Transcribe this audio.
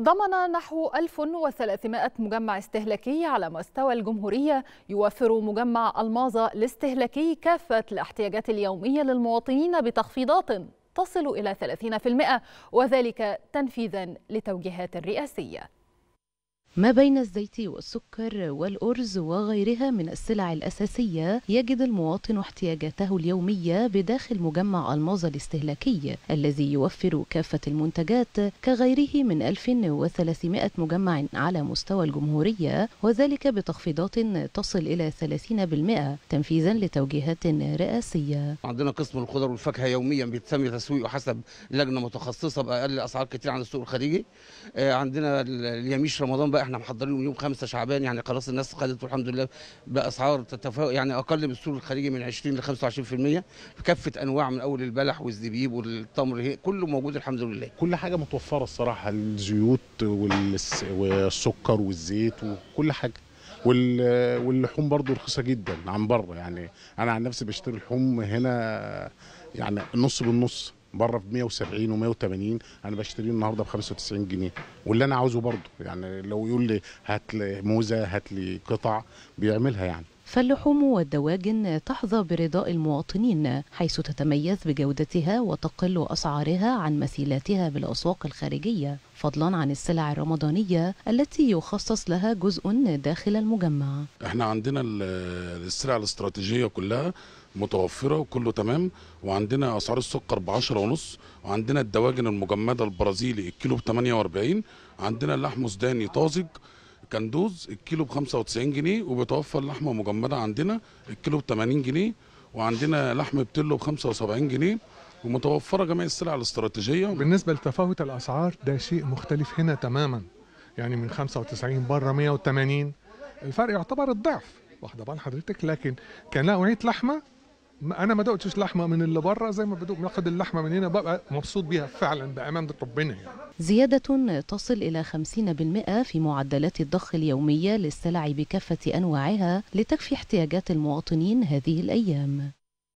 ضمن نحو 1300 مجمع استهلاكي على مستوى الجمهورية يوفر مجمع الماظة الاستهلاكي كافة الاحتياجات اليومية للمواطنين بتخفيضات تصل إلى 30% وذلك تنفيذا لتوجيهات الرئاسية ما بين الزيت والسكر والأرز وغيرها من السلع الأساسية يجد المواطن احتياجاته اليومية بداخل مجمع الماظة الاستهلاكي الذي يوفر كافة المنتجات كغيره من 1300 مجمع على مستوى الجمهورية وذلك بتخفيضات تصل إلى 30% تنفيذا لتوجيهات رئاسية عندنا قسم الخضر والفاكهة يوميا بيتم تسويقه حسب لجنة متخصصة بأقل أسعار كتير عن السوق الخارجي آه، عندنا اليميش رمضان بقى احنا محضرين يوم 5 شعبان يعني خلاص الناس خدت والحمد لله باسعار تتفاوت يعني اقل من السوق الخارجي من 20 ل 25% في كافه انواع من اول البلح والزبيب والتمر كله موجود الحمد لله كل حاجه متوفره الصراحه الزيوت والسكر والزيت وكل حاجه واللحوم برضو رخيصه جدا عن بره يعني انا عن نفسي بشتري لحوم هنا يعني نص بالنص بره ب 170 و180 انا بشتريه النهارده ب 95 جنيه واللي انا عاوزه برضه يعني لو يقول لي هات لي موزه هات لي قطع بيعملها يعني فاللحوم والدواجن تحظى برضاء المواطنين حيث تتميز بجودتها وتقل أسعارها عن مثيلاتها بالأسواق الخارجية فضلا عن السلع الرمضانية التي يخصص لها جزء داخل المجمع احنا عندنا السلع الاستراتيجية كلها متوفرة وكله تمام وعندنا أسعار السكر بعشرة ونص وعندنا الدواجن المجمدة البرازيلي الكيلو ب 48 عندنا اللحم سوداني طازج كندوز الكيلو ب 95 جنيه وبتوفر لحمه مجمده عندنا الكيلو ب 80 جنيه وعندنا لحم بتلو ب 75 جنيه ومتوفره جميع السلع الاستراتيجيه بالنسبه لتفاوت الاسعار ده شيء مختلف هنا تماما يعني من 95 بره 180 الفرق يعتبر الضعف واخده بال حضرتك لكن كان لحمه انا ما دقتش لحمه من اللي بره زي ما بدوق ناخد اللحمه من هنا ببقى مبسوط بيها فعلا بامان ربنا يعني زيادة تصل إلى 50% في معدلات الضخ اليومية للسلع بكافة أنواعها لتكفي احتياجات المواطنين هذه الأيام